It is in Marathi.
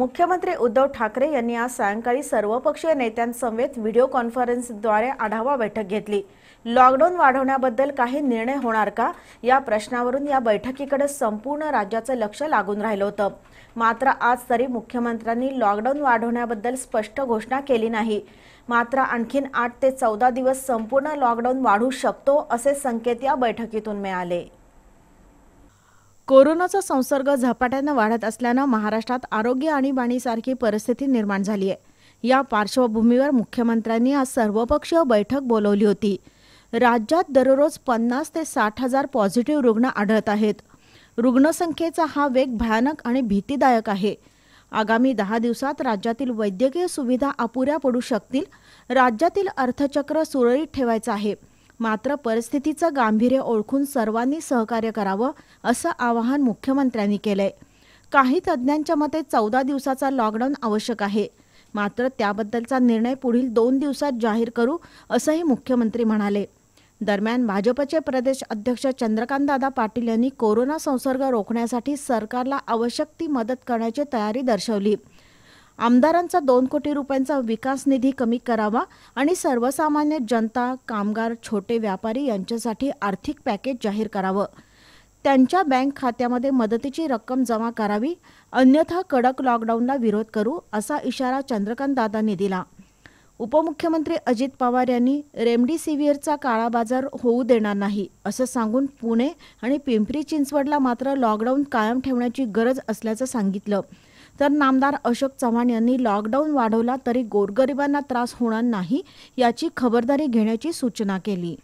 मुख्यमंत्री उद्धव ठाकरे यांनी आज सायंकाळी सर्वपक्षीय नेत्यांसमवेत व्हिडिओ कॉन्फरन्सद्वारे आढावा बैठक घेतली लॉकडाऊन वाढवण्याबद्दल काही निर्णय होणार का या प्रश्नावरून या बैठकीकडे संपूर्ण राज्याचं लक्ष लागून राहिलं होतं मात्र आज तरी मुख्यमंत्र्यांनी लॉकडाऊन वाढवण्याबद्दल स्पष्ट घोषणा केली नाही मात्र आणखीन आठ ते चौदा दिवस संपूर्ण लॉकडाऊन वाढू शकतो असे संकेत या बैठकीतून मिळाले कोरोनाचा संसर्ग झपाट्यानं वाढत असल्यानं महाराष्ट्रात आरोग्य आणीबाणीसारखी परिस्थिती निर्माण झाली आहे या पार्श्वभूमीवर मुख्यमंत्र्यांनी आज सर्वपक्षीय बैठक बोलावली होती राज्यात दररोज पन्नास ते साठ हजार पॉझिटिव्ह रुग्ण आढळत आहेत रुग्णसंख्येचा हा वेग भयानक आणि भीतीदायक आहे आगामी दहा दिवसात राज्यातील वैद्यकीय सुविधा अपुऱ्या पडू शकतील राज्यातील अर्थचक्र सुरळीत ठेवायचं आहे मात्र परिस्थितीचं गांभीर्य ओळखून सर्वांनी सहकार्य करावं असं आवाहन मुख्यमंत्र्यांनी केलंय काही तज्ज्ञांच्या मते चौदा दिवसाचा लॉकडाऊन आवश्यक आहे मात्र त्याबद्दलचा निर्णय पुढील दोन दिवसात जाहीर करू असंही मुख्यमंत्री म्हणाले दरम्यान भाजपचे प्रदेश अध्यक्ष चंद्रकांतदादा पाटील यांनी कोरोना संसर्ग रोखण्यासाठी सरकारला आवश्यक ती मदत करण्याची तयारी दर्शवली आमदारांचा दोन कोटी रुपयांचा विकास निधी कमी करावा आणि सर्वसामान्य जनता कामगार छोटे व्यापारी यांच्यासाठी आर्थिक पॅकेज जाहीर करावं त्यांच्या बँक खात्यामध्ये मदतीची रक्कम जमा करावी अन्यथा कडक लॉकडाऊनला विरोध करू असा इशारा चंद्रकांत दादांनी दिला उपमुख्यमंत्री अजित पवार यांनी रेमडेसिव्हिअरचा काळा बाजार होऊ देणार नाही असं सांगून पुणे आणि पिंपरी चिंचवडला मात्र लॉकडाऊन कायम ठेवण्याची गरज असल्याचं सांगितलं तर नामदार अशोक चव्हाण यांनी लॉकडाऊन वाढवला तरी गोरगरिबांना त्रास होणार नाही याची खबरदारी घेण्याची सूचना केली